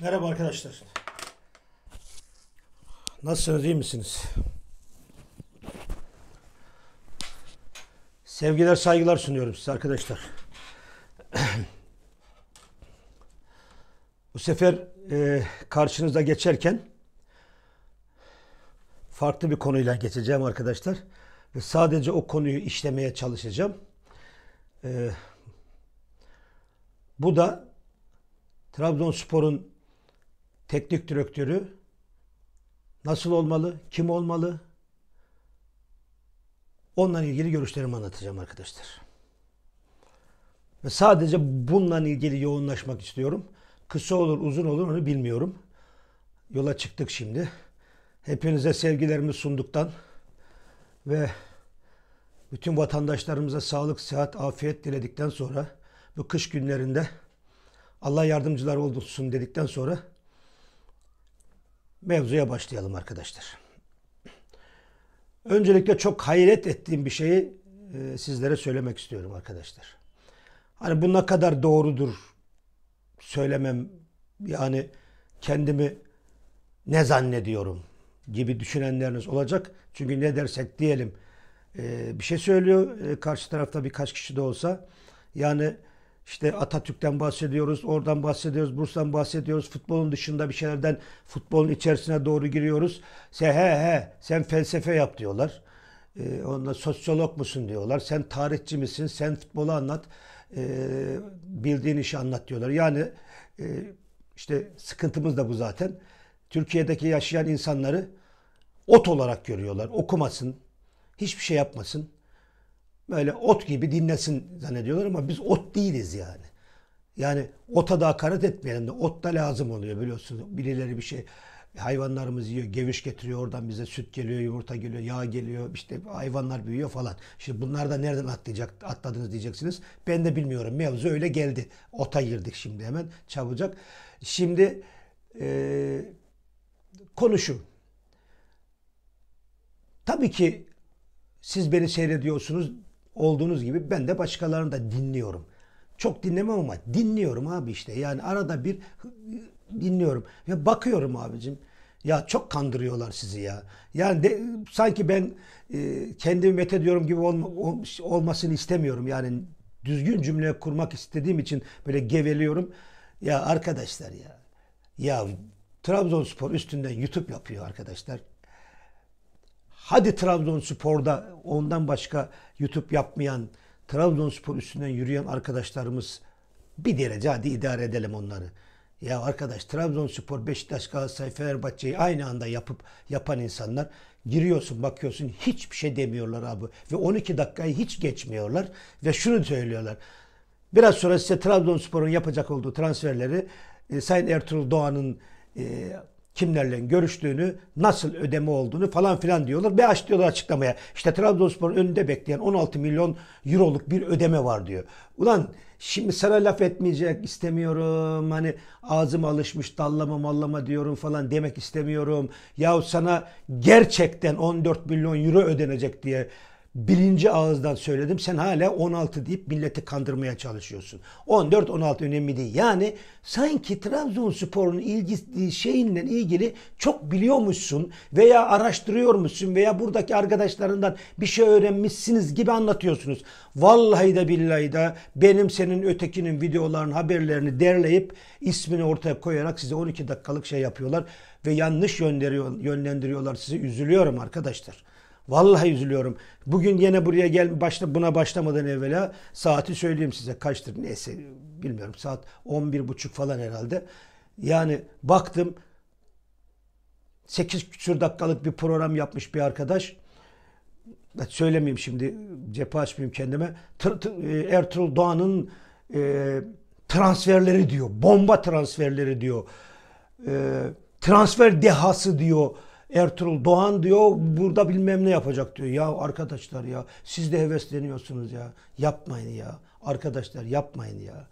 Merhaba arkadaşlar. Nasılsınız iyi misiniz? Sevgiler saygılar sunuyorum size arkadaşlar. Bu sefer e, karşınıza geçerken farklı bir konuyla geçeceğim arkadaşlar. Ve sadece o konuyu işlemeye çalışacağım. E, bu da Trabzonspor'un teknik direktörü nasıl olmalı, kim olmalı? Onunla ilgili görüşlerimi anlatacağım arkadaşlar. Ve sadece bununla ilgili yoğunlaşmak istiyorum. Kısa olur, uzun olur onu bilmiyorum. Yola çıktık şimdi. Hepinize sevgilerimi sunduktan ve bütün vatandaşlarımıza sağlık, sıhhat, afiyet diledikten sonra bu kış günlerinde Allah yardımcılar olsun dedikten sonra mevzuya başlayalım arkadaşlar. Öncelikle çok hayret ettiğim bir şeyi e, sizlere söylemek istiyorum arkadaşlar. Hani bu ne kadar doğrudur söylemem yani kendimi ne zannediyorum gibi düşünenleriniz olacak. Çünkü ne dersek diyelim e, bir şey söylüyor e, karşı tarafta birkaç kişi de olsa yani işte Atatürk'ten bahsediyoruz, oradan bahsediyoruz, Bursa'dan bahsediyoruz. Futbolun dışında bir şeylerden futbolun içerisine doğru giriyoruz. Se he he sen felsefe yap diyorlar. E, ee, onda sosyolog musun diyorlar. Sen tarihçi misin? Sen futbolu anlat. E, bildiğin işi anlat diyorlar. Yani e, işte sıkıntımız da bu zaten. Türkiye'deki yaşayan insanları ot olarak görüyorlar. Okumasın, hiçbir şey yapmasın böyle ot gibi dinlesin zannediyorlar ama biz ot değiliz yani. Yani ota da hakaret etmeyelim de ot da lazım oluyor biliyorsunuz. Birileri bir şey hayvanlarımız yiyor, geviş getiriyor oradan bize süt geliyor, yumurta geliyor, yağ geliyor, işte hayvanlar büyüyor falan. Şimdi bunlar da nereden atlayacak, atladınız diyeceksiniz. Ben de bilmiyorum. Mevzu öyle geldi. Ota girdik şimdi hemen çabucak. Şimdi e, konuşu. Tabii ki siz beni seyrediyorsunuz olduğunuz gibi ben de başkalarını da dinliyorum. Çok dinlemem ama dinliyorum abi işte. Yani arada bir dinliyorum ve bakıyorum abicim. Ya çok kandırıyorlar sizi ya. Yani de, sanki ben e, kendimi methediyorum gibi olma, ol, olmasını istemiyorum. Yani düzgün cümle kurmak istediğim için böyle geveliyorum. Ya arkadaşlar ya. Ya Trabzonspor üstünden YouTube yapıyor arkadaşlar. Hadi Trabzonspor'da ondan başka YouTube yapmayan, Trabzonspor üstünden yürüyen arkadaşlarımız bir derece hadi idare edelim onları. Ya arkadaş Trabzonspor, Beşiktaş, Galatasaray, Fenerbahçe'yi aynı anda yapıp yapan insanlar giriyorsun bakıyorsun hiçbir şey demiyorlar abi ve 12 dakikayı hiç geçmiyorlar ve şunu söylüyorlar. Biraz sonra size Trabzonspor'un yapacak olduğu transferleri e, Sayın Ertuğrul Doğan'ın e, kimlerle görüştüğünü, nasıl ödeme olduğunu falan filan diyorlar. Ve aç açıklamaya. İşte Trabzonspor'un önünde bekleyen 16 milyon euroluk bir ödeme var diyor. Ulan şimdi sana laf etmeyecek istemiyorum. Hani ağzım alışmış dallama mallama diyorum falan demek istemiyorum. Yahu sana gerçekten 14 milyon euro ödenecek diye birinci ağızdan söyledim. Sen hala 16 deyip milleti kandırmaya çalışıyorsun. 14-16 önemli değil. Yani sanki Trabzonspor'un ilgisi şeyinle ilgili çok biliyormuşsun veya araştırıyormuşsun veya buradaki arkadaşlarından bir şey öğrenmişsiniz gibi anlatıyorsunuz. Vallahi de billahi de benim senin ötekinin videoların haberlerini derleyip ismini ortaya koyarak size 12 dakikalık şey yapıyorlar ve yanlış yönlendiriyorlar sizi. Üzülüyorum arkadaşlar. Vallahi üzülüyorum. Bugün yine buraya gel başla buna başlamadan evvela saati söyleyeyim size kaçtır. Neyse bilmiyorum saat 11.30 falan herhalde. Yani baktım 8 küsur dakikalık bir program yapmış bir arkadaş. Söylemeyeyim şimdi cephe açmayayım kendime. E, Ertuğrul Doğan'ın e, transferleri diyor. Bomba transferleri diyor. E, transfer dehası diyor Ertuğrul Doğan diyor burada bilmem ne yapacak diyor. Ya arkadaşlar ya siz de hevesleniyorsunuz ya. Yapmayın ya. Arkadaşlar yapmayın ya.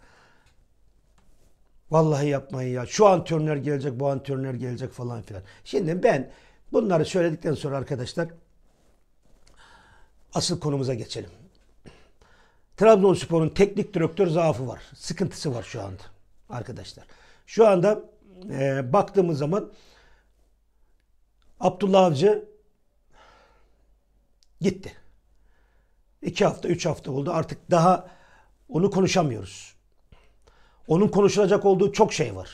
Vallahi yapmayın ya. Şu antrenör gelecek, bu antrenör gelecek falan filan. Şimdi ben bunları söyledikten sonra arkadaşlar asıl konumuza geçelim. Trabzonspor'un teknik direktör zaafı var. Sıkıntısı var şu anda arkadaşlar. Şu anda e, baktığımız zaman Abdullah Avcı gitti. İki hafta, üç hafta oldu. Artık daha onu konuşamıyoruz. Onun konuşulacak olduğu çok şey var.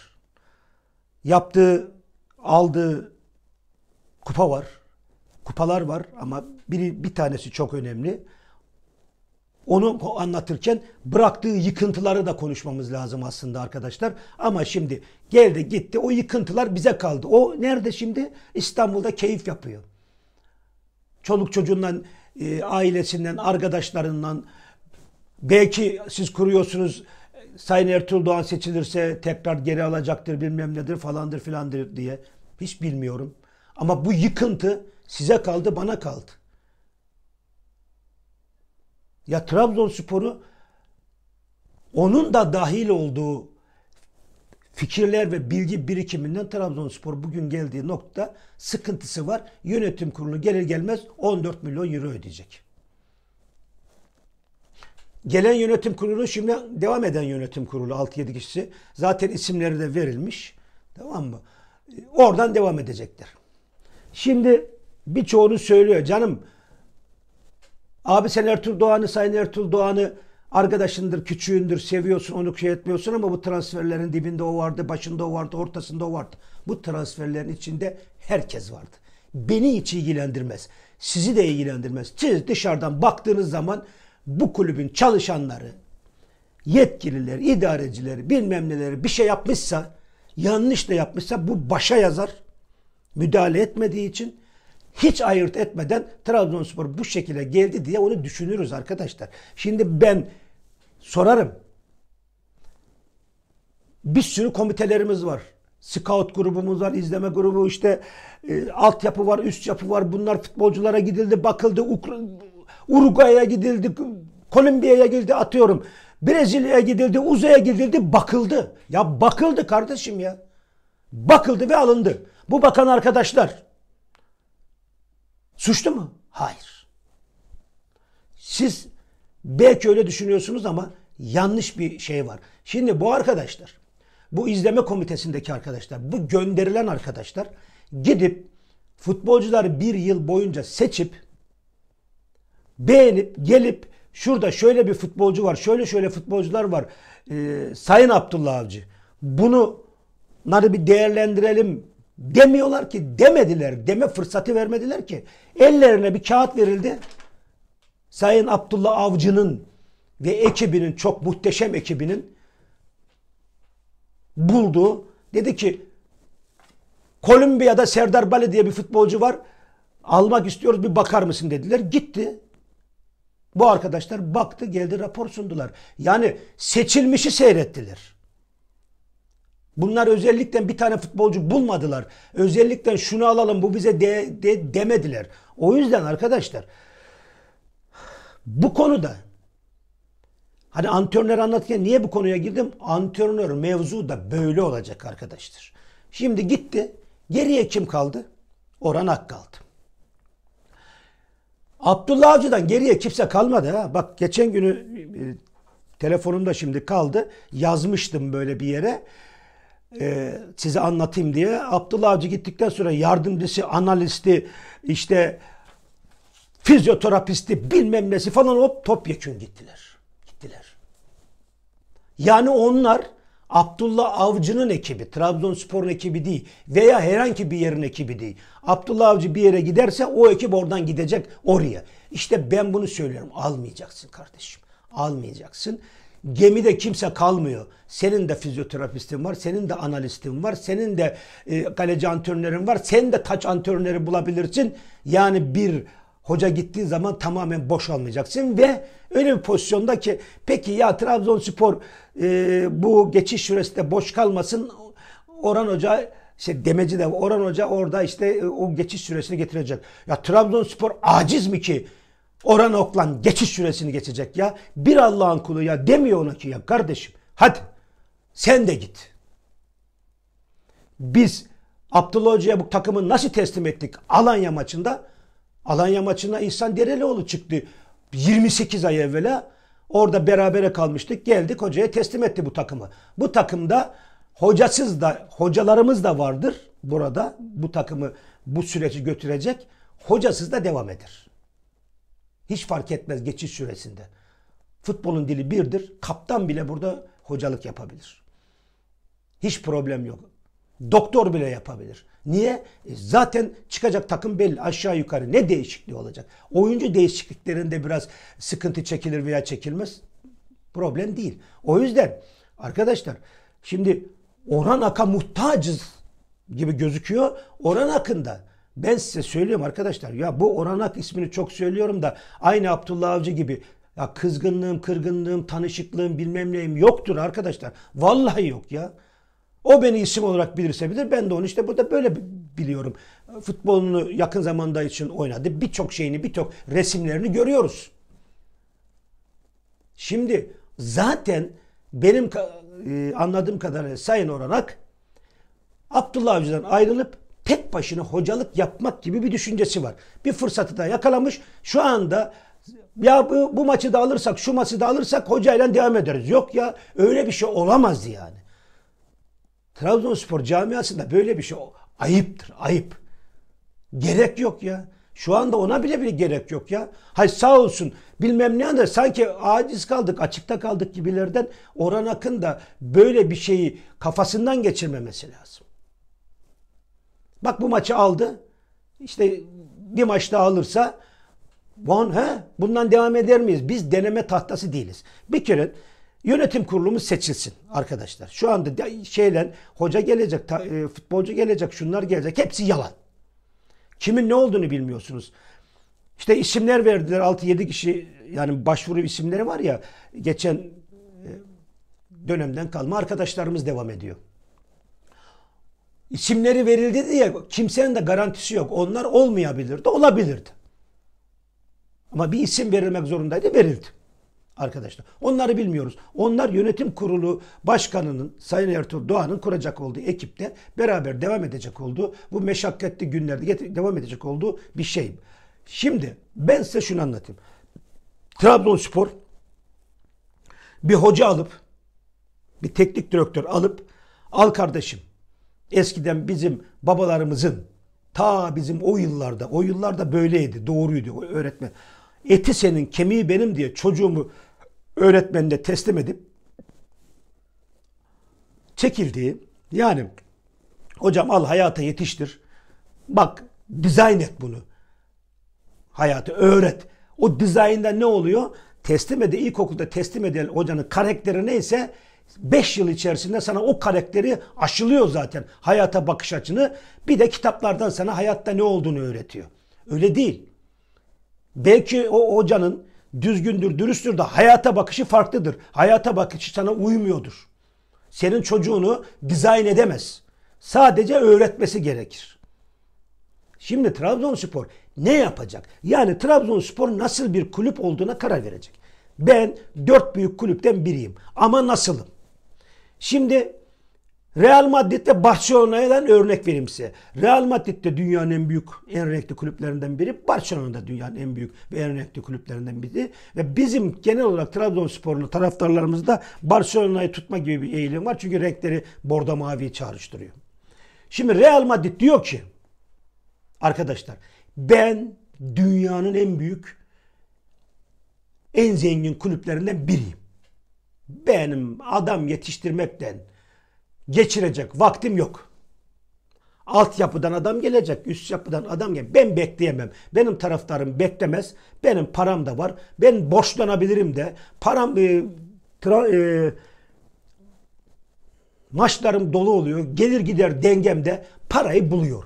Yaptığı, aldığı kupa var. Kupalar var ama biri, bir tanesi çok önemli. Onu anlatırken bıraktığı yıkıntıları da konuşmamız lazım aslında arkadaşlar. Ama şimdi geldi gitti o yıkıntılar bize kaldı. O nerede şimdi? İstanbul'da keyif yapıyor. Çoluk çocuğundan, e, ailesinden, arkadaşlarından. Belki siz kuruyorsunuz Sayın Ertuğrul Doğan seçilirse tekrar geri alacaktır bilmem nedir falandır filandır diye. Hiç bilmiyorum. Ama bu yıkıntı size kaldı bana kaldı. Ya Trabzonspor'u onun da dahil olduğu fikirler ve bilgi birikiminden Trabzonspor bugün geldiği nokta sıkıntısı var. Yönetim kurulu gelir gelmez 14 milyon euro ödeyecek. Gelen yönetim kurulu şimdi devam eden yönetim kurulu 6-7 kişisi. Zaten isimleri de verilmiş. Tamam mı? Oradan devam edecekler. Şimdi birçoğunu söylüyor. Canım Abi sen Ertuğrul Doğan'ı, Sayın Ertuğrul Doğan'ı arkadaşındır, küçüğündür, seviyorsun, onu şey etmiyorsun ama bu transferlerin dibinde o vardı, başında o vardı, ortasında o vardı. Bu transferlerin içinde herkes vardı. Beni hiç ilgilendirmez. Sizi de ilgilendirmez. Siz dışarıdan baktığınız zaman bu kulübün çalışanları, yetkililer, idareciler, bilmem neleri bir şey yapmışsa, yanlış da yapmışsa bu başa yazar. Müdahale etmediği için hiç ayırt etmeden Trabzonspor bu şekilde geldi diye onu düşünürüz arkadaşlar. Şimdi ben sorarım. Bir sürü komitelerimiz var. Scout grubumuz var, izleme grubu işte e, altyapı var, üst yapı var. Bunlar futbolculara gidildi, bakıldı. Uruguay'a gidildi, Kolombiya'ya gidildi atıyorum. Brezilya'ya gidildi, Uzay'a gidildi, bakıldı. Ya bakıldı kardeşim ya. Bakıldı ve alındı. Bu bakan arkadaşlar Suçlu mu? Hayır. Siz belki öyle düşünüyorsunuz ama yanlış bir şey var. Şimdi bu arkadaşlar, bu izleme komitesindeki arkadaşlar, bu gönderilen arkadaşlar gidip futbolcuları bir yıl boyunca seçip beğenip gelip şurada şöyle bir futbolcu var, şöyle şöyle futbolcular var. Ee, Sayın Abdullah Avcı bunu bunları bir değerlendirelim Demiyorlar ki demediler. Deme fırsatı vermediler ki. Ellerine bir kağıt verildi. Sayın Abdullah Avcı'nın ve ekibinin çok muhteşem ekibinin buldu. Dedi ki Kolombiya'da Serdar Bale diye bir futbolcu var. Almak istiyoruz bir bakar mısın dediler. Gitti. Bu arkadaşlar baktı geldi rapor sundular. Yani seçilmişi seyrettiler. Bunlar özellikle bir tane futbolcu bulmadılar. Özellikle şunu alalım bu bize de, de demediler. O yüzden arkadaşlar bu konuda hani antrenör anlatırken niye bu konuya girdim? Antrenör mevzu da böyle olacak arkadaşlar. Şimdi gitti. Geriye kim kaldı? Orhan Ak kaldı. Abdullah Avcı'dan geriye kimse kalmadı ha. Bak geçen günü e, telefonumda şimdi kaldı. Yazmıştım böyle bir yere e, size anlatayım diye. Abdullah Avcı gittikten sonra yardımcısı, analisti, işte fizyoterapisti bilmem nesi falan hop topyekun gittiler. Gittiler. Yani onlar Abdullah Avcı'nın ekibi, Trabzonspor'un ekibi değil veya herhangi bir yerin ekibi değil. Abdullah Avcı bir yere giderse o ekip oradan gidecek oraya. İşte ben bunu söylüyorum. Almayacaksın kardeşim. Almayacaksın. Gemide kimse kalmıyor. Senin de fizyoterapistin var, senin de analistin var, senin de e, kaleci antrenörün var, sen de taç antrenörü bulabilirsin. Yani bir hoca gittiğin zaman tamamen boş boşalmayacaksın ve öyle bir pozisyonda ki peki ya Trabzonspor e, bu geçiş süresinde boş kalmasın. Oran Hoca işte demeci de Oran Hoca orada işte e, o geçiş süresini getirecek. Ya Trabzonspor aciz mi ki? Oran oklan geçiş süresini geçecek ya. Bir Allah'ın kulu ya demiyor ona ki ya kardeşim. Hadi sen de git. Biz Abdullah Hoca'ya bu takımı nasıl teslim ettik Alanya maçında? Alanya maçına İhsan Derelioğlu çıktı 28 ay evvela. Orada berabere kalmıştık. Geldik hocaya teslim etti bu takımı. Bu takımda hocasız da hocalarımız da vardır burada. Bu takımı bu süreci götürecek. Hocasız da devam eder. Hiç fark etmez geçiş süresinde. Futbolun dili birdir. Kaptan bile burada hocalık yapabilir. Hiç problem yok. Doktor bile yapabilir. Niye? E zaten çıkacak takım belli. Aşağı yukarı ne değişikliği olacak? Oyuncu değişikliklerinde biraz sıkıntı çekilir veya çekilmez. Problem değil. O yüzden arkadaşlar şimdi Orhan Ak'a muhtacız gibi gözüküyor. Orhan Ak'ın da ben size söylüyorum arkadaşlar ya bu oranak ismini çok söylüyorum da aynı Abdullah Avcı gibi ya kızgınlığım, kırgınlığım, tanışıklığım bilmem neyim yoktur arkadaşlar. Vallahi yok ya. O beni isim olarak bilirse bilir. Ben de onu işte burada böyle biliyorum. Futbolunu yakın zamanda için oynadı. Birçok şeyini, birçok resimlerini görüyoruz. Şimdi zaten benim e, anladığım kadarıyla Sayın Oranak Abdullah Avcı'dan ayrılıp tek başına hocalık yapmak gibi bir düşüncesi var. Bir fırsatı da yakalamış. Şu anda ya bu, bu maçı da alırsak, şu maçı da alırsak hocayla devam ederiz. Yok ya öyle bir şey olamaz yani. Trabzonspor camiasında böyle bir şey ayıptır, ayıp. Gerek yok ya. Şu anda ona bile bir gerek yok ya. Hay sağ olsun bilmem ne anda sanki aciz kaldık, açıkta kaldık gibilerden Orhan Akın da böyle bir şeyi kafasından geçirmemesi lazım. Bak bu maçı aldı. İşte bir maç daha alırsa bon, he, bundan devam eder miyiz? Biz deneme tahtası değiliz. Bir kere yönetim kurulumuz seçilsin arkadaşlar. Şu anda şeyle hoca gelecek, e, futbolcu gelecek, şunlar gelecek. Hepsi yalan. Kimin ne olduğunu bilmiyorsunuz. İşte isimler verdiler 6-7 kişi yani başvuru isimleri var ya geçen e, dönemden kalma arkadaşlarımız devam ediyor. İsimleri verildi diye kimsenin de garantisi yok. Onlar olmayabilir de olabilirdi. Ama bir isim verilmek zorundaydı, verildi. Arkadaşlar onları bilmiyoruz. Onlar yönetim kurulu başkanının Sayın Ertuğrul Doğan'ın kuracak olduğu ekipte beraber devam edecek olduğu bu meşakkatli günlerde devam edecek olduğu bir şey. Şimdi ben size şunu anlatayım. Trabzonspor bir hoca alıp bir teknik direktör alıp al kardeşim Eskiden bizim babalarımızın ta bizim o yıllarda, o yıllarda böyleydi, doğruydu öğretmen. Eti senin, kemiği benim diye çocuğumu öğretmenine teslim edip çekildiği yani hocam al hayata yetiştir. Bak dizayn et bunu. Hayatı öğret. O dizaynda ne oluyor? Teslim ede ilkokulda teslim edilen hocanın karakteri neyse 5 yıl içerisinde sana o karakteri aşılıyor zaten. Hayata bakış açını bir de kitaplardan sana hayatta ne olduğunu öğretiyor. Öyle değil. Belki o hocanın düzgündür, dürüsttür de hayata bakışı farklıdır. Hayata bakışı sana uymuyordur. Senin çocuğunu dizayn edemez. Sadece öğretmesi gerekir. Şimdi Trabzonspor ne yapacak? Yani Trabzonspor nasıl bir kulüp olduğuna karar verecek. Ben dört büyük kulüpten biriyim ama nasılım? Şimdi Real Madrid'de Barcelona'dan örnek vereyim size. Real Madrid'de dünyanın en büyük, en renkli kulüplerinden biri. Barcelona'da dünyanın en büyük ve en renkli kulüplerinden biri. Ve bizim genel olarak Trabzonsporlu taraftarlarımızda Barcelona'yı tutma gibi bir eğilim var. Çünkü renkleri bordo maviyi çağrıştırıyor. Şimdi Real Madrid diyor ki arkadaşlar ben dünyanın en büyük en zengin kulüplerinden biriyim benim adam yetiştirmekten geçirecek vaktim yok. Altyapıdan adam gelecek, üst yapıdan adam gelecek. Ben bekleyemem. Benim taraftarım beklemez. Benim param da var. Ben borçlanabilirim de. Param e, tra, e, maçlarım dolu oluyor. Gelir gider dengemde parayı buluyor.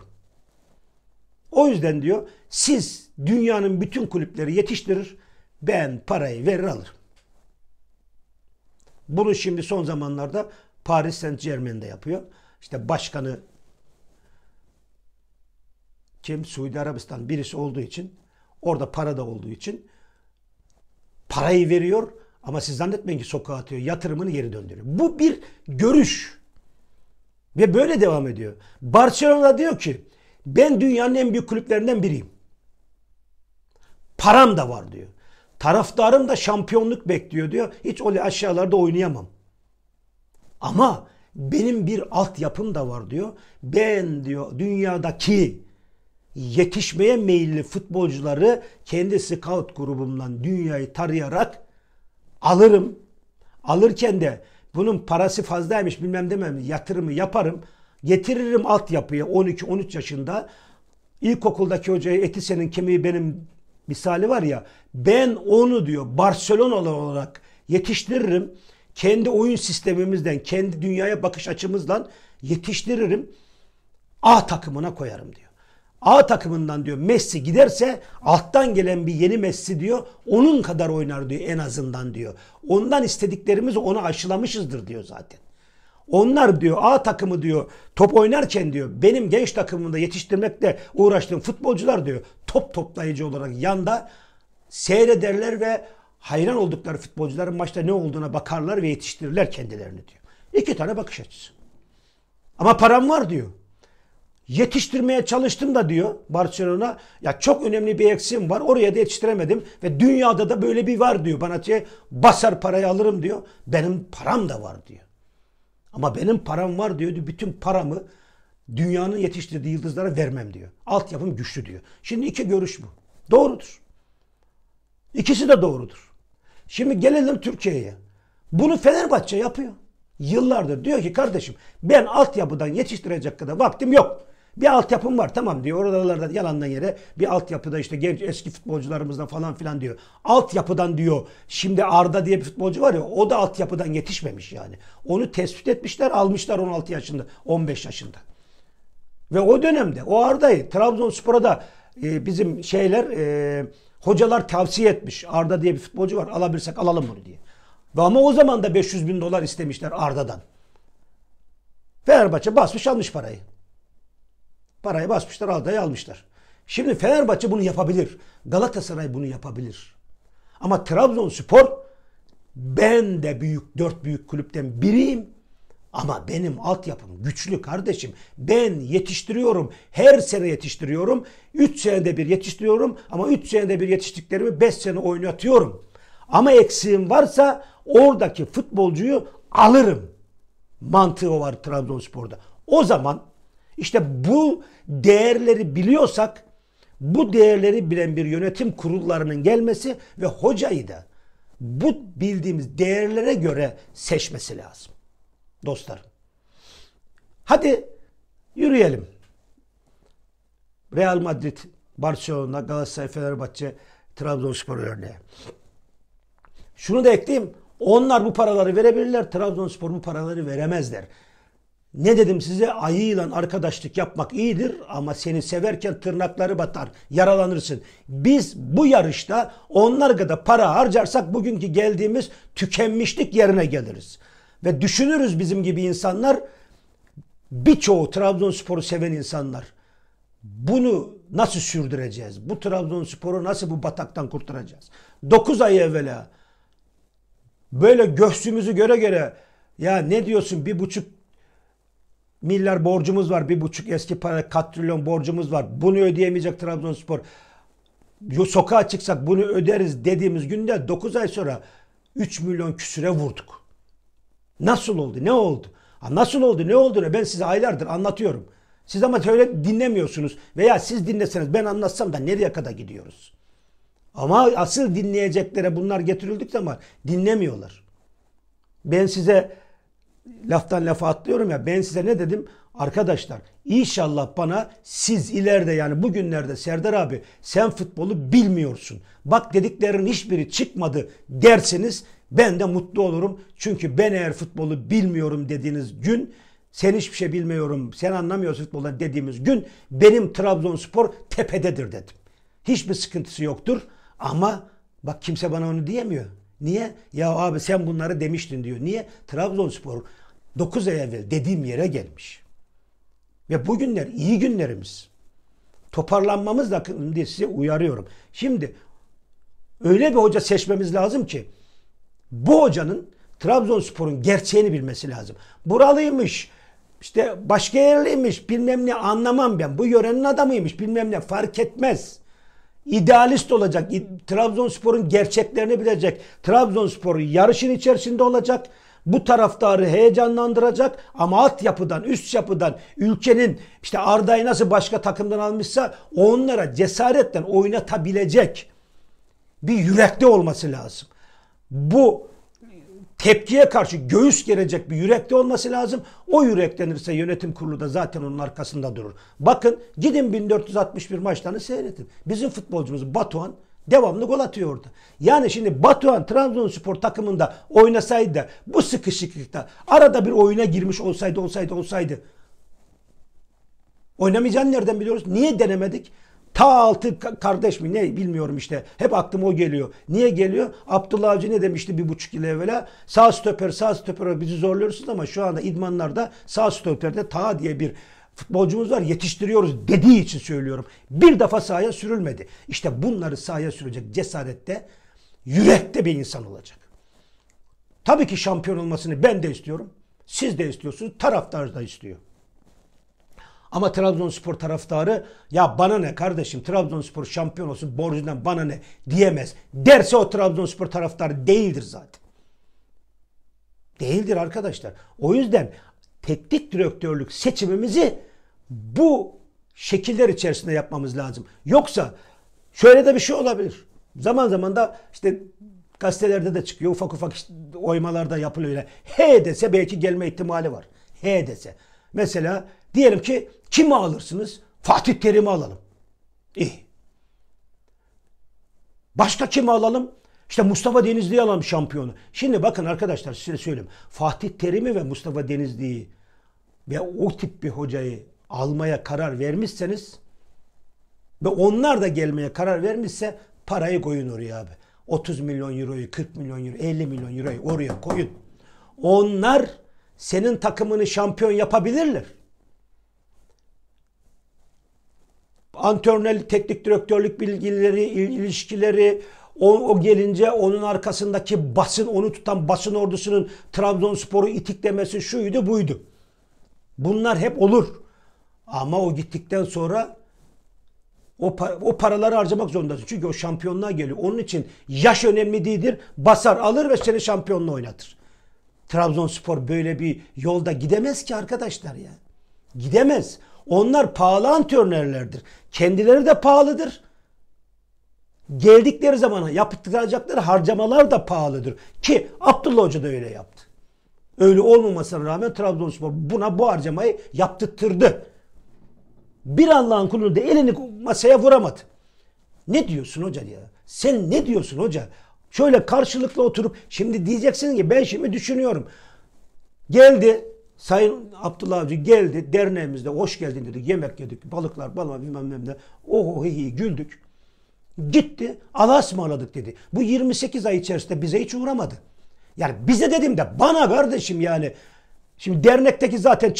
O yüzden diyor siz dünyanın bütün kulüpleri yetiştirir. Ben parayı verir alırım. Bunu şimdi son zamanlarda Paris Saint Germain'de yapıyor. İşte başkanı kim? Suudi Arabistan birisi olduğu için orada para da olduğu için parayı veriyor ama siz zannetmeyin ki sokağa atıyor. Yatırımını geri döndürüyor. Bu bir görüş. Ve böyle devam ediyor. Barcelona diyor ki ben dünyanın en büyük kulüplerinden biriyim. Param da var diyor. Taraftarım da şampiyonluk bekliyor diyor. Hiç öyle aşağılarda oynayamam. Ama benim bir altyapım da var diyor. Ben diyor dünyadaki yetişmeye meyilli futbolcuları kendi scout grubumdan dünyayı tarayarak alırım. Alırken de bunun parası fazlaymış bilmem demem yatırımı yaparım. Getiririm altyapıya 12-13 yaşında. İlkokuldaki hocaya eti senin kemiği benim misali var ya ben onu diyor Barcelona olarak yetiştiririm. Kendi oyun sistemimizden, kendi dünyaya bakış açımızdan yetiştiririm. A takımına koyarım diyor. A takımından diyor Messi giderse alttan gelen bir yeni Messi diyor onun kadar oynar diyor en azından diyor. Ondan istediklerimizi ona aşılamışızdır diyor zaten. Onlar diyor A takımı diyor top oynarken diyor benim genç takımımda yetiştirmekle uğraştığım futbolcular diyor top toplayıcı olarak yanda seyrederler ve hayran oldukları futbolcuların maçta ne olduğuna bakarlar ve yetiştirirler kendilerini diyor. İki tane bakış açısı. Ama param var diyor. Yetiştirmeye çalıştım da diyor Barcelona. Ya çok önemli bir eksiğim var. Oraya da yetiştiremedim. Ve dünyada da böyle bir var diyor. Bana diye basar parayı alırım diyor. Benim param da var diyor. Ama benim param var diyordu. Bütün paramı dünyanın yetiştirdiği yıldızlara vermem diyor. Altyapım güçlü diyor. Şimdi iki görüş bu. Doğrudur. İkisi de doğrudur. Şimdi gelelim Türkiye'ye. Bunu Fenerbahçe yapıyor. Yıllardır diyor ki kardeşim ben altyapıdan yetiştirecek kadar vaktim yok. Bir altyapım var tamam diyor. Oralardan yalandan yere bir altyapıda işte genç eski futbolcularımızdan falan filan diyor. Altyapıdan diyor. Şimdi Arda diye bir futbolcu var ya o da altyapıdan yetişmemiş yani. Onu tespit etmişler almışlar 16 yaşında 15 yaşında. Ve o dönemde o Arda'yı Trabzonspor'a da e, bizim şeyler e, hocalar tavsiye etmiş. Arda diye bir futbolcu var alabilirsek alalım bunu diye. Ve ama o zaman da 500 bin dolar istemişler Arda'dan. Fenerbahçe basmış almış parayı. Parayı basmışlar adayı almışlar. Şimdi Fenerbahçe bunu yapabilir. Galatasaray bunu yapabilir. Ama Trabzonspor ben de büyük dört büyük kulüpten biriyim. Ama benim altyapım güçlü kardeşim. Ben yetiştiriyorum. Her sene yetiştiriyorum. 3 senede bir yetiştiriyorum. Ama 3 senede bir yetiştiklerimi 5 sene oynatıyorum. Ama eksiğim varsa oradaki futbolcuyu alırım. Mantığı var Trabzonspor'da. O zaman işte bu değerleri biliyorsak bu değerleri bilen bir yönetim kurullarının gelmesi ve hocayı da bu bildiğimiz değerlere göre seçmesi lazım. Dostlarım. Hadi yürüyelim. Real Madrid, Barcelona, Galatasaray, Fenerbahçe, Trabzonspor örneği. Şunu da ekleyeyim. Onlar bu paraları verebilirler. Trabzonspor bu paraları veremezler. Ne dedim size? Ayıyla arkadaşlık yapmak iyidir ama seni severken tırnakları batar, yaralanırsın. Biz bu yarışta onlar kadar para harcarsak bugünkü geldiğimiz tükenmişlik yerine geliriz. Ve düşünürüz bizim gibi insanlar birçoğu Trabzonspor'u seven insanlar. Bunu nasıl sürdüreceğiz? Bu Trabzonspor'u nasıl bu bataktan kurtaracağız? 9 ay evvela böyle göğsümüzü göre göre ya ne diyorsun bir buçuk milyar borcumuz var. Bir buçuk eski para katrilyon borcumuz var. Bunu ödeyemeyecek Trabzonspor. Sokağa çıksak bunu öderiz dediğimiz günde 9 ay sonra 3 milyon küsüre vurduk. Nasıl oldu? Ne oldu? nasıl oldu? Ne oldu? Ben size aylardır anlatıyorum. Siz ama öyle dinlemiyorsunuz. Veya siz dinleseniz ben anlatsam da nereye kadar gidiyoruz? Ama asıl dinleyeceklere bunlar getirildik ama dinlemiyorlar. Ben size laftan lafa atlıyorum ya ben size ne dedim? Arkadaşlar inşallah bana siz ileride yani bugünlerde Serdar abi sen futbolu bilmiyorsun. Bak dediklerin hiçbiri çıkmadı derseniz ben de mutlu olurum. Çünkü ben eğer futbolu bilmiyorum dediğiniz gün sen hiçbir şey bilmiyorum, sen anlamıyorsun futboldan dediğimiz gün benim Trabzonspor tepededir dedim. Hiçbir sıkıntısı yoktur ama bak kimse bana onu diyemiyor. Niye? Ya abi sen bunları demiştin diyor. Niye? Trabzonspor 9 ay evvel dediğim yere gelmiş. Ve bugünler iyi günlerimiz. Toparlanmamız da diye size uyarıyorum. Şimdi öyle bir hoca seçmemiz lazım ki bu hocanın Trabzonspor'un gerçeğini bilmesi lazım. Buralıymış, işte başka yerliymiş bilmem ne anlamam ben. Bu yörenin adamıymış bilmem ne fark etmez idealist olacak. Trabzonspor'un gerçeklerini bilecek. Trabzonspor yarışın içerisinde olacak. Bu taraftarı heyecanlandıracak ama alt yapıdan, üst yapıdan ülkenin işte Arda'yı nasıl başka takımdan almışsa onlara cesaretle oynatabilecek bir yürekte olması lazım. Bu tepkiye karşı göğüs gelecek bir yürekte olması lazım. O yüreklenirse yönetim kurulu da zaten onun arkasında durur. Bakın gidin 1461 maçlarını seyredin. Bizim futbolcumuz Batuhan devamlı gol atıyor orada. Yani şimdi Batuhan Trabzonspor takımında oynasaydı bu sıkışıklıkta arada bir oyuna girmiş olsaydı olsaydı olsaydı Oynamayacağını nereden biliyoruz? Niye denemedik? Ta altı kardeş mi ne bilmiyorum işte. Hep aklıma o geliyor. Niye geliyor? Abdullah Avcı ne demişti bir buçuk yıl evvela? Sağ stoper, sağ stoper bizi zorluyorsunuz ama şu anda idmanlarda sağ stoperde ta diye bir futbolcumuz var yetiştiriyoruz dediği için söylüyorum. Bir defa sahaya sürülmedi. İşte bunları sahaya sürecek cesarette, yürekte bir insan olacak. Tabii ki şampiyon olmasını ben de istiyorum. Siz de istiyorsunuz, taraftar da istiyor. Ama Trabzonspor taraftarı ya bana ne kardeşim Trabzonspor şampiyon olsun borcundan bana ne diyemez. Derse o Trabzonspor taraftarı değildir zaten. Değildir arkadaşlar. O yüzden teknik direktörlük seçimimizi bu şekiller içerisinde yapmamız lazım. Yoksa şöyle de bir şey olabilir. Zaman zaman da işte gazetelerde de çıkıyor ufak ufak işte oymalarda yapılıyor. H dese belki gelme ihtimali var. H dese. Mesela Diyelim ki kimi alırsınız? Fatih Terim'i alalım. İyi. Başka kimi alalım? İşte Mustafa Denizli'yi alalım şampiyonu. Şimdi bakın arkadaşlar size söyleyeyim. Fatih Terim'i ve Mustafa Denizli'yi ve o tip bir hocayı almaya karar vermişseniz ve onlar da gelmeye karar vermişse parayı koyun oraya abi. 30 milyon euroyu, 40 milyon euro, 50 milyon euroyu oraya koyun. Onlar senin takımını şampiyon yapabilirler. antrenörlük, teknik direktörlük bilgileri, ilişkileri, o, o gelince onun arkasındaki basın, onu tutan basın ordusunun Trabzonspor'u itiklemesi şuydu buydu. Bunlar hep olur. Ama o gittikten sonra o, o paraları harcamak zorundasın. Çünkü o şampiyonluğa geliyor. Onun için yaş önemli değildir. Basar alır ve seni şampiyonla oynatır. Trabzonspor böyle bir yolda gidemez ki arkadaşlar ya. Gidemez. Onlar pahalı antrenörlerdir. Kendileri de pahalıdır. Geldikleri zamana yaptıracakları harcamalar da pahalıdır. Ki Abdullah Hoca da öyle yaptı. Öyle olmamasına rağmen Trabzonspor buna bu harcamayı yaptırttırdı. Bir Allah'ın kulunu da elini masaya vuramadı. Ne diyorsun hoca ya? Sen ne diyorsun hoca? Şöyle karşılıklı oturup şimdi diyeceksin ki ben şimdi düşünüyorum. Geldi Sayın Abdullah Avcı geldi derneğimizde hoş geldin dedi Yemek yedik. Balıklar balma bilmem ne. Oho oh, hi hi güldük. Gitti Allah'a ısmarladık dedi. Bu 28 ay içerisinde bize hiç uğramadı. Yani bize dedim de bana kardeşim yani. Şimdi dernekteki zaten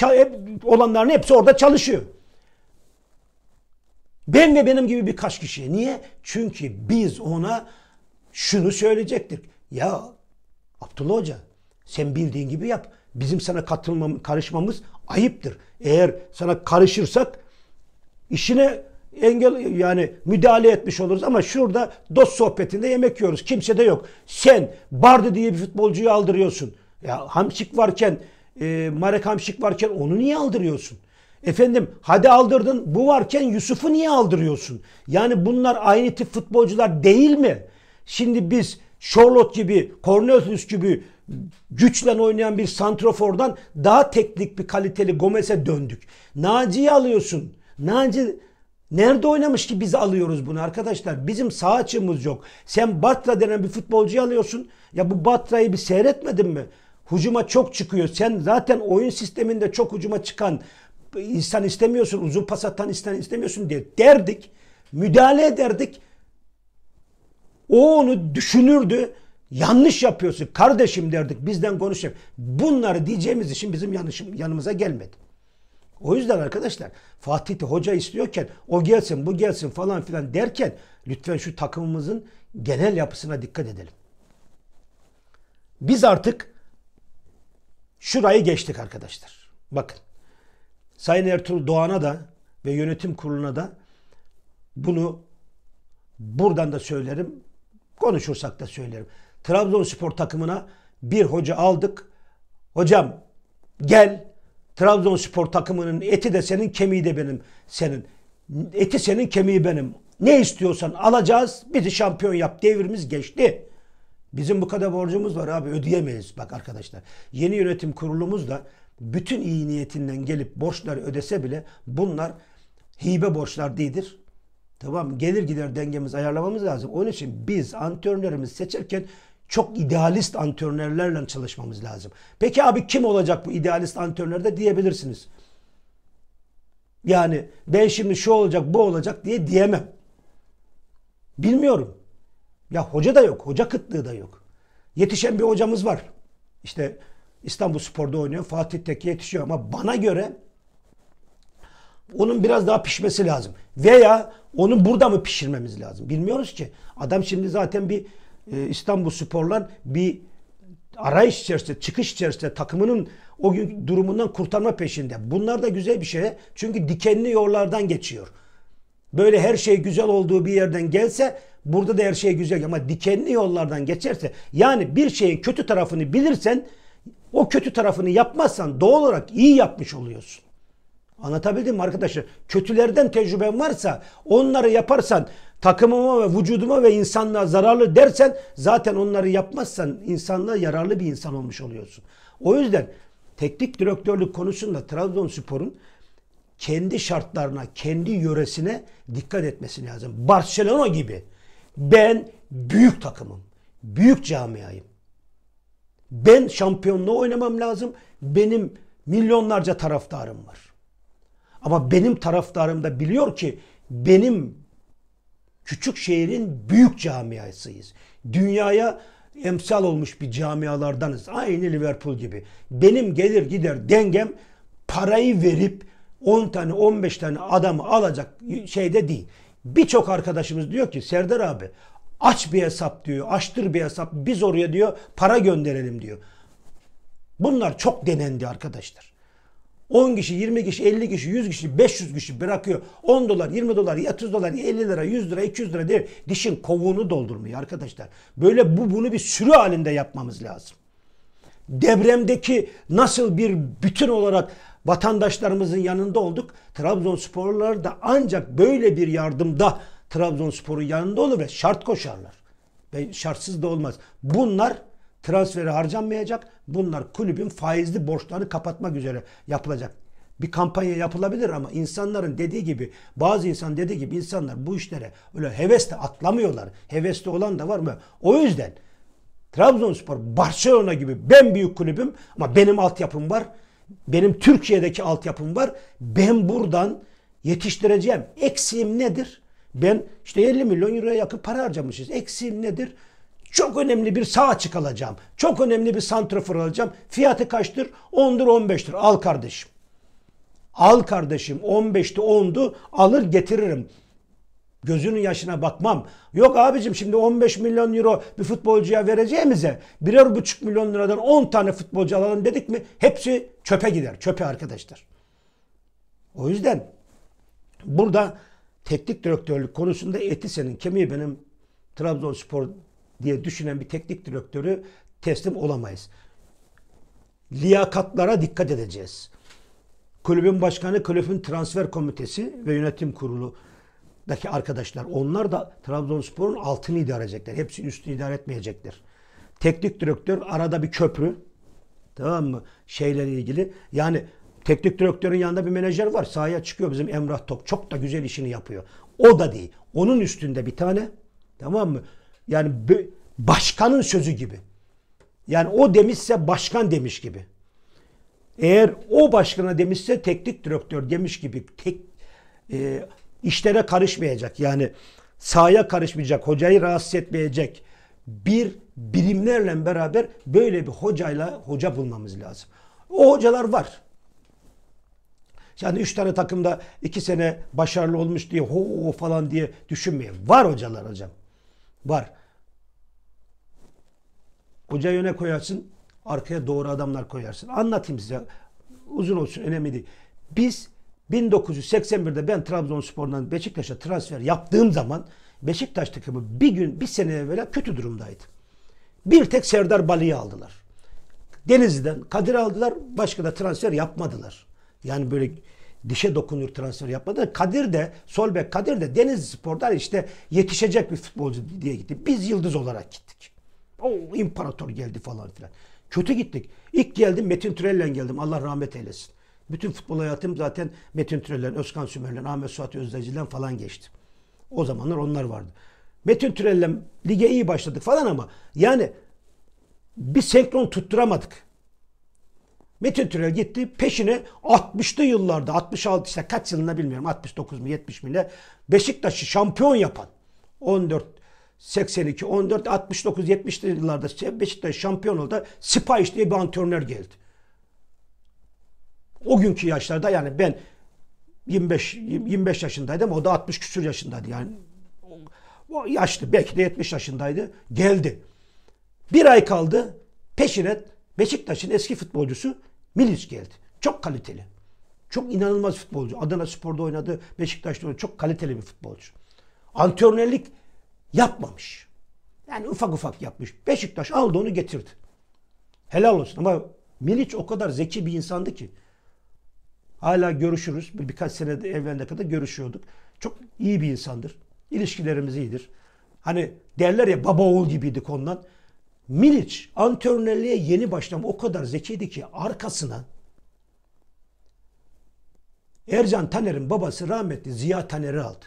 olanların hepsi orada çalışıyor. Ben ve benim gibi birkaç kişi. Niye? Çünkü biz ona şunu söyleyecektik. Ya Abdullah Hoca sen bildiğin gibi yap bizim sana katılmam, karışmamız ayıptır. Eğer sana karışırsak işine engel yani müdahale etmiş oluruz ama şurada dost sohbetinde yemek yiyoruz. Kimse de yok. Sen Bardı diye bir futbolcuyu aldırıyorsun. Ya Hamşik varken e, Marek Hamşik varken onu niye aldırıyorsun? Efendim hadi aldırdın bu varken Yusuf'u niye aldırıyorsun? Yani bunlar aynı tip futbolcular değil mi? Şimdi biz Charlotte gibi, Cornelius gibi güçle oynayan bir santrofordan daha teknik bir kaliteli Gomez'e döndük. Naci'yi alıyorsun. Naci nerede oynamış ki biz alıyoruz bunu arkadaşlar? Bizim sağ açımız yok. Sen Batra denen bir futbolcuyu alıyorsun. Ya bu Batra'yı bir seyretmedin mi? Hucuma çok çıkıyor. Sen zaten oyun sisteminde çok hucuma çıkan insan istemiyorsun. Uzun pas atan insan istemiyorsun diye derdik. Müdahale ederdik. O onu düşünürdü. Yanlış yapıyorsun kardeşim derdik bizden konuşuyor. Bunları diyeceğimiz için bizim yanışım, yanımıza gelmedi. O yüzden arkadaşlar Fatih hoca istiyorken o gelsin bu gelsin falan filan derken lütfen şu takımımızın genel yapısına dikkat edelim. Biz artık şurayı geçtik arkadaşlar. Bakın Sayın Ertuğrul Doğan'a da ve yönetim kuruluna da bunu buradan da söylerim. Konuşursak da söylerim. Trabzonspor takımına bir hoca aldık. Hocam gel Trabzonspor takımının eti de senin kemiği de benim senin. Eti senin kemiği benim. Ne istiyorsan alacağız bizi şampiyon yap devrimiz geçti. Bizim bu kadar borcumuz var abi ödeyemeyiz bak arkadaşlar. Yeni yönetim kurulumuz da bütün iyi niyetinden gelip borçları ödese bile bunlar hibe borçlar değildir. Tamam gelir gider dengemiz ayarlamamız lazım. Onun için biz antrenörlerimizi seçerken çok idealist antrenörlerle çalışmamız lazım. Peki abi kim olacak bu idealist antrenör de diyebilirsiniz. Yani ben şimdi şu olacak bu olacak diye diyemem. Bilmiyorum. Ya hoca da yok. Hoca kıtlığı da yok. Yetişen bir hocamız var. İşte İstanbul Spor'da oynuyor. Fatih Tekke yetişiyor ama bana göre onun biraz daha pişmesi lazım. Veya onu burada mı pişirmemiz lazım? Bilmiyoruz ki. Adam şimdi zaten bir ee, İstanbul Sporlar bir arayış içerisinde, çıkış içerisinde takımının o gün durumundan kurtarma peşinde. Bunlar da güzel bir şey. Çünkü dikenli yollardan geçiyor. Böyle her şey güzel olduğu bir yerden gelse burada da her şey güzel ama dikenli yollardan geçerse yani bir şeyin kötü tarafını bilirsen o kötü tarafını yapmazsan doğal olarak iyi yapmış oluyorsun. Anlatabildim mi arkadaşlar? Kötülerden tecrüben varsa onları yaparsan takımıma ve vücuduma ve insanlığa zararlı dersen zaten onları yapmazsan insanlığa yararlı bir insan olmuş oluyorsun. O yüzden teknik direktörlük konusunda Trabzonspor'un kendi şartlarına, kendi yöresine dikkat etmesi lazım. Barcelona gibi ben büyük takımım. Büyük camiayım. Ben şampiyonluğu oynamam lazım. Benim milyonlarca taraftarım var. Ama benim taraftarım da biliyor ki benim küçük şehrin büyük camiasıyız. Dünyaya emsal olmuş bir camialardanız. Aynı Liverpool gibi. Benim gelir gider dengem parayı verip 10 tane 15 tane adamı alacak şeyde değil. Birçok arkadaşımız diyor ki Serdar abi aç bir hesap diyor. Açtır bir hesap. Biz oraya diyor para gönderelim diyor. Bunlar çok denendi arkadaşlar. 10 kişi, 20 kişi, 50 kişi, 100 kişi, 500 kişi bırakıyor. 10 dolar, 20 dolar, 30 dolar, 50 lira, 100 lira, 200 lira diye dişin kovuğunu doldurmuyor arkadaşlar. Böyle bu bunu bir sürü halinde yapmamız lazım. Depremdeki nasıl bir bütün olarak vatandaşlarımızın yanında olduk. Trabzonsporlar da ancak böyle bir yardımda Trabzonspor'un yanında olur ve şart koşarlar. Ve şartsız da olmaz. Bunlar transferi harcanmayacak. Bunlar kulübün faizli borçlarını kapatmak üzere yapılacak. Bir kampanya yapılabilir ama insanların dediği gibi bazı insan dediği gibi insanlar bu işlere öyle hevesle atlamıyorlar. Hevesli olan da var mı? O yüzden Trabzonspor Barcelona gibi ben büyük kulübüm ama benim altyapım var. Benim Türkiye'deki altyapım var. Ben buradan yetiştireceğim. Eksiğim nedir? Ben işte 50 milyon euroya yakın para harcamışız. Eksiğim nedir? Çok önemli bir sağ açık alacağım. Çok önemli bir santrafor alacağım. Fiyatı kaçtır? 10'dur 15'tir. Al kardeşim. Al kardeşim 15'ti 10'du alır getiririm. Gözünün yaşına bakmam. Yok abicim şimdi 15 milyon euro bir futbolcuya vereceğimize birer buçuk milyon liradan 10 tane futbolcu alalım dedik mi hepsi çöpe gider. Çöpe arkadaşlar. O yüzden burada teknik direktörlük konusunda eti senin kemiği benim Trabzonspor diye düşünen bir teknik direktörü teslim olamayız. Liyakatlara dikkat edeceğiz. Kulübün başkanı, kulübün transfer komitesi ve yönetim kurulu daki arkadaşlar onlar da Trabzonspor'un altını idare edecekler. Hepsi üstünü idare etmeyecektir. Teknik direktör arada bir köprü. Tamam mı? Şeylerle ilgili. Yani teknik direktörün yanında bir menajer var. Sahaya çıkıyor bizim Emrah Top. Çok da güzel işini yapıyor. O da değil. Onun üstünde bir tane. Tamam mı? Yani başkanın sözü gibi. Yani o demişse başkan demiş gibi. Eğer o başkana demişse teknik direktör demiş gibi tek e, işlere karışmayacak. Yani sahaya karışmayacak, hocayı rahatsız etmeyecek bir birimlerle beraber böyle bir hocayla hoca bulmamız lazım. O hocalar var. Yani üç tane takımda iki sene başarılı olmuş diye ho, ho falan diye düşünmeyin. Var hocalar hocam. Var. Koca yöne koyarsın, arkaya doğru adamlar koyarsın. Anlatayım size. Uzun olsun, önemli değil. Biz 1981'de ben Trabzonspor'dan Beşiktaş'a transfer yaptığım zaman Beşiktaş takımı bir gün, bir sene evvel kötü durumdaydı. Bir tek Serdar Bali'yi aldılar. Denizli'den Kadir aldılar. Başka da transfer yapmadılar. Yani böyle dişe dokunur transfer yapmadı. Kadir de Solbek Kadir de Denizli Spor'dan işte yetişecek bir futbolcu diye gitti. Biz yıldız olarak gittik. O imparator geldi falan filan. Kötü gittik. İlk geldim Metin Türel'le geldim. Allah rahmet eylesin. Bütün futbol hayatım zaten Metin Türel'le, Özkan Sümer'le, Ahmet Suat Özdeci'den falan geçti. O zamanlar onlar vardı. Metin Türel'le lige iyi başladık falan ama yani bir senkron tutturamadık. Metin Türel gitti peşine 60'lı yıllarda 66 işte kaç yılında bilmiyorum 69 mu 70 mi ne Beşiktaş'ı şampiyon yapan 14 82 14 69 70'li yıllarda Beşiktaş şampiyon oldu. Sipahiş diye bir antrenör geldi. O günkü yaşlarda yani ben 25 25 yaşındaydım o da 60 küsür yaşındaydı yani. O yaşlı belki de 70 yaşındaydı. Geldi. Bir ay kaldı. Peşine Beşiktaş'ın eski futbolcusu Milic geldi. Çok kaliteli. Çok inanılmaz futbolcu. Adana Spor'da oynadı, Beşiktaş'ta oynadı. Çok kaliteli bir futbolcu. Antrenörlük yapmamış. Yani ufak ufak yapmış. Beşiktaş aldı onu getirdi. Helal olsun ama Milic o kadar zeki bir insandı ki. Hala görüşürüz. Birkaç sene evvelinde kadar görüşüyorduk. Çok iyi bir insandır. İlişkilerimiz iyidir. Hani derler ya baba oğul gibiydik ondan. Milic antrenörlüğe yeni başlam, o kadar zekiydi ki arkasına Ercan Taner'in babası rahmetli Ziya Taner'i aldı.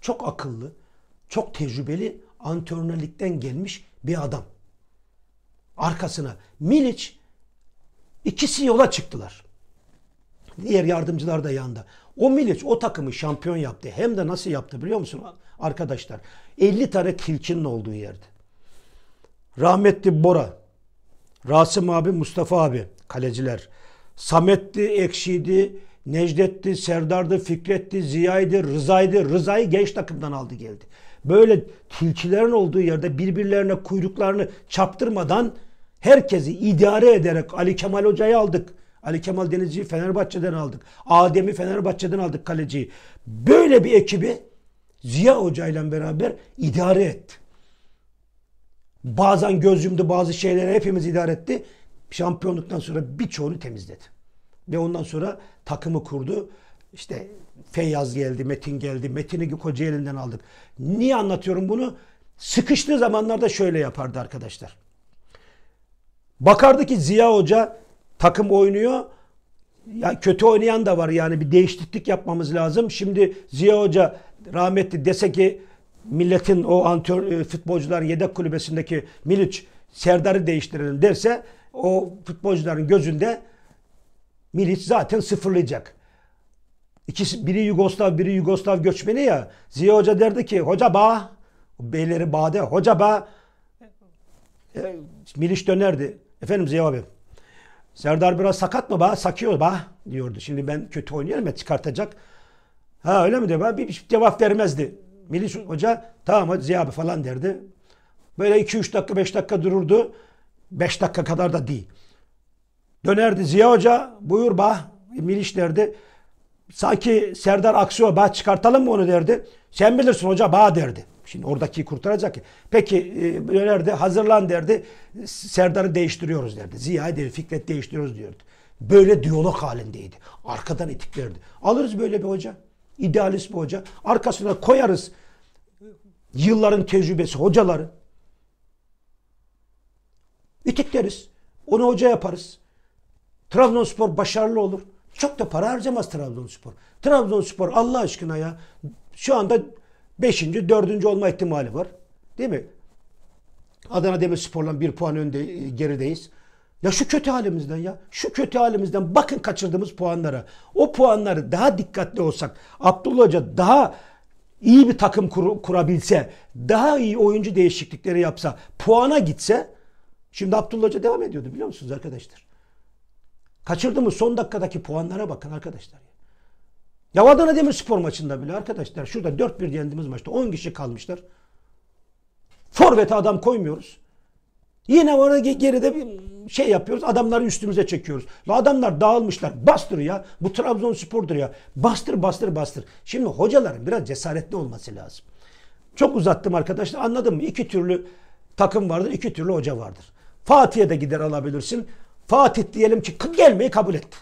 Çok akıllı, çok tecrübeli antrenörlükten gelmiş bir adam. Arkasına Milic ikisi yola çıktılar. Diğer yardımcılar da yanında. O Milic o takımı şampiyon yaptı. Hem de nasıl yaptı biliyor musun arkadaşlar? 50 tane tilkinin olduğu yerde. Rahmetli Bora, Rasım abi, Mustafa abi kaleciler. Sametli, Ekşi'ydi, Necdet'ti, Serdar'dı, Fikret'ti, Ziya'ydı, Rıza'ydı. Rıza'yı genç takımdan aldı geldi. Böyle tilkilerin olduğu yerde birbirlerine kuyruklarını çaptırmadan herkesi idare ederek Ali Kemal Hoca'yı aldık. Ali Kemal Denizci'yi Fenerbahçe'den aldık. Adem'i Fenerbahçe'den aldık kaleciyi. Böyle bir ekibi Ziya hocayla beraber idare etti. Bazen göz yumdu bazı şeyleri hepimiz idare etti. Şampiyonluktan sonra birçoğunu temizledi. Ve ondan sonra takımı kurdu. İşte Feyyaz geldi, Metin geldi. Metin'i koca elinden aldık. Niye anlatıyorum bunu? Sıkıştığı zamanlarda şöyle yapardı arkadaşlar. Bakardı ki Ziya Hoca takım oynuyor. Ya kötü oynayan da var yani bir değişiklik yapmamız lazım. Şimdi Ziya Hoca rahmetli dese ki milletin o antör, e, futbolcular yedek kulübesindeki Miliç Serdar'ı değiştirelim derse o futbolcuların gözünde Miliç zaten sıfırlayacak. İkisi, biri Yugoslav, biri Yugoslav göçmeni ya. Ziya Hoca derdi ki, hoca ba, beyleri bağda hoca ba. E, Miliç dönerdi. Efendim Ziya abi, Serdar biraz sakat mı ba? Sakıyor ba diyordu. Şimdi ben kötü oynuyorum ya çıkartacak. Ha öyle mi diyor? Bir, bir cevap vermezdi. Milis Hoca tamam hadi Ziya abi falan derdi. Böyle 2-3 dakika 5 dakika dururdu. 5 dakika kadar da değil. Dönerdi Ziya Hoca buyur bah milis derdi. Sanki Serdar Aksu'ya bah çıkartalım mı onu derdi. Sen bilirsin hoca bah derdi. Şimdi oradaki kurtaracak ki. Peki e, dönerdi hazırlan derdi. Serdar'ı değiştiriyoruz derdi. Ziya'yı derdi Fikret değiştiriyoruz diyordu. Böyle diyalog halindeydi. Arkadan itiklerdi. Alırız böyle bir hoca. İdealist bir hoca. Arkasına koyarız yılların tecrübesi hocaları. İtikleriz. Onu hoca yaparız. Trabzonspor başarılı olur. Çok da para harcamaz Trabzonspor. Trabzonspor Allah aşkına ya şu anda 5. 4. olma ihtimali var. Değil mi? Adana Demirspor'la bir puan önde e, gerideyiz. Ya şu kötü halimizden ya. Şu kötü halimizden bakın kaçırdığımız puanlara. O puanları daha dikkatli olsak. Abdullah Hoca daha iyi bir takım kur, kurabilse. Daha iyi oyuncu değişiklikleri yapsa. Puana gitse. Şimdi Abdullah Hoca devam ediyordu biliyor musunuz arkadaşlar? Kaçırdığımız son dakikadaki puanlara bakın arkadaşlar. Ya Adana Demirspor maçında bile arkadaşlar şurada 4-1 yendiğimiz maçta 10 kişi kalmışlar. Forvet adam koymuyoruz. Yine orada geride bir şey yapıyoruz adamları üstümüze çekiyoruz. La adamlar dağılmışlar bastır ya bu Trabzonspor'dur ya bastır bastır bastır. Şimdi hocaların biraz cesaretli olması lazım. Çok uzattım arkadaşlar anladın mı? İki türlü takım vardır iki türlü hoca vardır. Fatih'e de gider alabilirsin. Fatih diyelim ki gelmeyi kabul etti.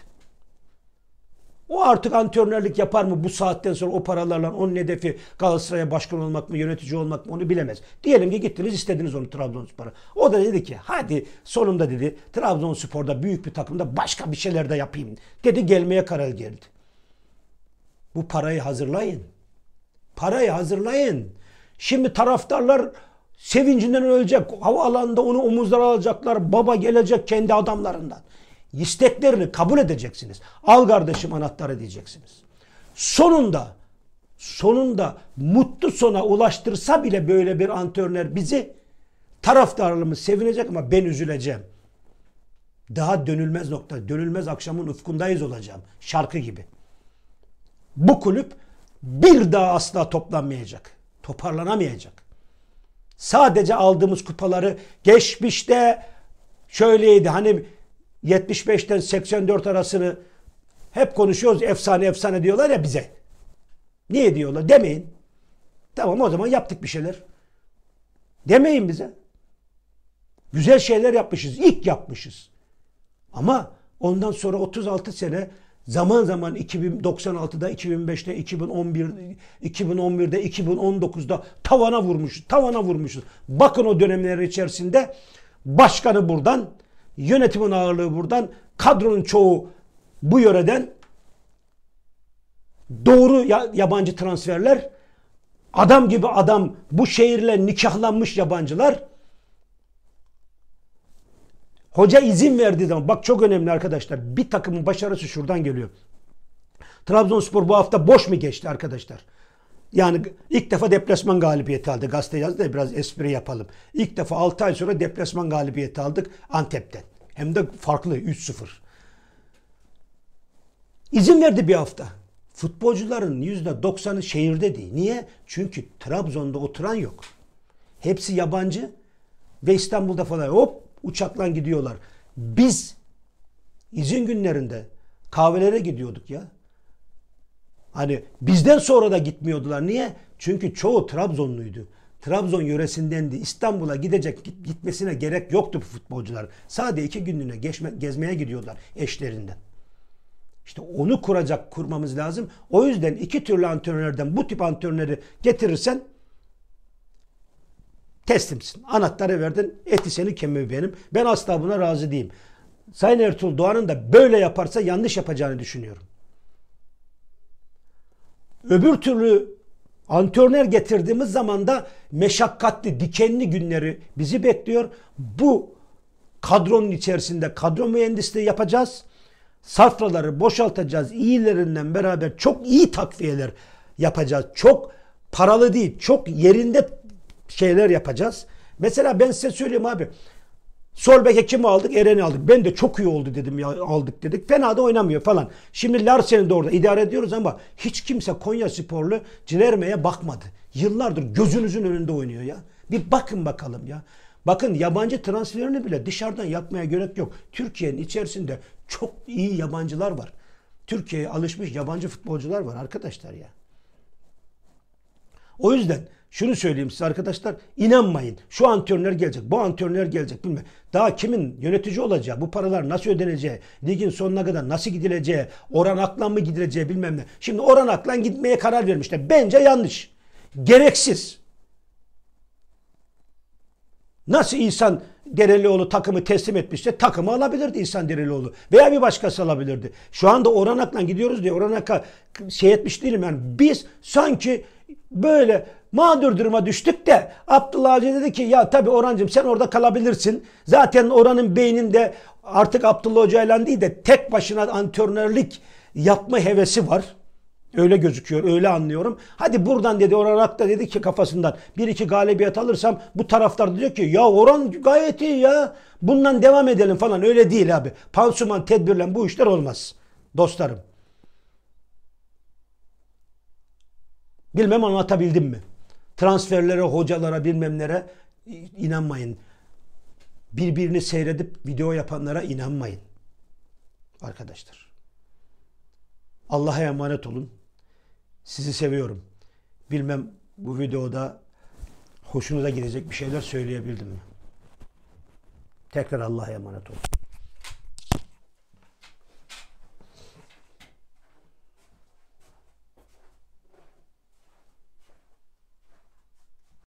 O artık antrenörlük yapar mı bu saatten sonra o paralarla onun hedefi Galatasaray'a başkan olmak mı yönetici olmak mı onu bilemez. Diyelim ki gittiniz istediniz onu Trabzonspor'a. O da dedi ki hadi sonunda dedi Trabzonspor'da büyük bir takımda başka bir şeyler de yapayım dedi gelmeye karar geldi. Bu parayı hazırlayın. Parayı hazırlayın. Şimdi taraftarlar sevincinden ölecek. Havaalanında onu omuzlara alacaklar. Baba gelecek kendi adamlarından isteklerini kabul edeceksiniz. Al kardeşim anahtarı diyeceksiniz. Sonunda sonunda mutlu sona ulaştırsa bile böyle bir antrenör bizi taraftarlarımız sevinecek ama ben üzüleceğim. Daha dönülmez nokta, dönülmez akşamın ufkundayız olacağım. Şarkı gibi. Bu kulüp bir daha asla toplanmayacak. Toparlanamayacak. Sadece aldığımız kupaları geçmişte şöyleydi. Hani 75'ten 84 arasını hep konuşuyoruz efsane efsane diyorlar ya bize. Niye diyorlar? Demeyin. Tamam o zaman yaptık bir şeyler. Demeyin bize. Güzel şeyler yapmışız. ilk yapmışız. Ama ondan sonra 36 sene zaman zaman 2096'da, 2005'te, 2011, 2011'de, 2019'da tavana vurmuş, tavana vurmuşuz. Bakın o dönemler içerisinde başkanı buradan, Yönetimin ağırlığı buradan. Kadronun çoğu bu yöreden. Doğru yabancı transferler. Adam gibi adam bu şehirle nikahlanmış yabancılar. Hoca izin verdiği zaman bak çok önemli arkadaşlar. Bir takımın başarısı şuradan geliyor. Trabzonspor bu hafta boş mu geçti arkadaşlar? Yani ilk defa deplasman galibiyeti aldı. Gazete yazdı da biraz espri yapalım. İlk defa 6 ay sonra deplasman galibiyeti aldık Antep'ten. Hem de farklı 3-0. İzin verdi bir hafta. Futbolcuların %90'ı şehirde değil. Niye? Çünkü Trabzon'da oturan yok. Hepsi yabancı ve İstanbul'da falan hop uçakla gidiyorlar. Biz izin günlerinde kahvelere gidiyorduk ya. Hani bizden sonra da gitmiyordular. Niye? Çünkü çoğu Trabzonluydu. Trabzon yöresindendi. İstanbul'a gidecek gitmesine gerek yoktu bu futbolcular. Sadece iki günlüğüne geçme, gezmeye gidiyorlar eşlerinden. İşte onu kuracak kurmamız lazım. O yüzden iki türlü antrenörden bu tip antrenörleri getirirsen teslimsin. Anahtarı verdin. Eti senin kemiği benim. Ben asla buna razı değilim. Sayın Ertuğrul Doğan'ın da böyle yaparsa yanlış yapacağını düşünüyorum. Öbür türlü antrenör getirdiğimiz zaman da meşakkatli, dikenli günleri bizi bekliyor. Bu kadronun içerisinde kadro mühendisliği yapacağız. Safraları boşaltacağız. İyilerinden beraber çok iyi takviyeler yapacağız. Çok paralı değil, çok yerinde şeyler yapacağız. Mesela ben size söyleyeyim abi. Sol beke kimi aldık? Eren'i aldık. Ben de çok iyi oldu dedim ya aldık dedik. Fena da oynamıyor falan. Şimdi Larsen'i de orada idare ediyoruz ama hiç kimse Konya sporlu Cilerme'ye bakmadı. Yıllardır gözünüzün önünde oynuyor ya. Bir bakın bakalım ya. Bakın yabancı transferini bile dışarıdan yapmaya gerek yok. Türkiye'nin içerisinde çok iyi yabancılar var. Türkiye'ye alışmış yabancı futbolcular var arkadaşlar ya. O yüzden şunu söyleyeyim size arkadaşlar inanmayın. Şu antrenör gelecek, bu antrenör gelecek bilmem. Daha kimin yönetici olacağı, bu paralar nasıl ödeneceği, ligin sonuna kadar nasıl gidileceği, Orhan Aklan mı gidileceği bilmem ne. Şimdi Orhan Aklan gitmeye karar vermişler. Bence yanlış. Gereksiz. Nasıl İhsan Derelioğlu takımı teslim etmişse takımı alabilirdi İhsan Derelioğlu. Veya bir başkası alabilirdi. Şu anda Orhan Ak'la gidiyoruz diye Orhan Ak'a şey etmiş değilim. Yani biz sanki böyle mağdur duruma düştük de Abdullah Avcı dedi ki ya tabi Orancım sen orada kalabilirsin. Zaten oranın beyninde artık Abdullah Hoca'yla değil de tek başına antrenörlük yapma hevesi var. Öyle gözüküyor, öyle anlıyorum. Hadi buradan dedi Orhan da dedi ki kafasından bir iki galibiyet alırsam bu taraftar diyor ki ya Orhan gayet iyi ya. Bundan devam edelim falan öyle değil abi. Pansuman tedbirle bu işler olmaz dostlarım. Bilmem anlatabildim mi? Transferlere, hocalara, bilmemlere inanmayın. Birbirini seyredip video yapanlara inanmayın. Arkadaşlar. Allah'a emanet olun. Sizi seviyorum. Bilmem bu videoda hoşunuza gidecek bir şeyler söyleyebildim mi? Tekrar Allah'a emanet olun.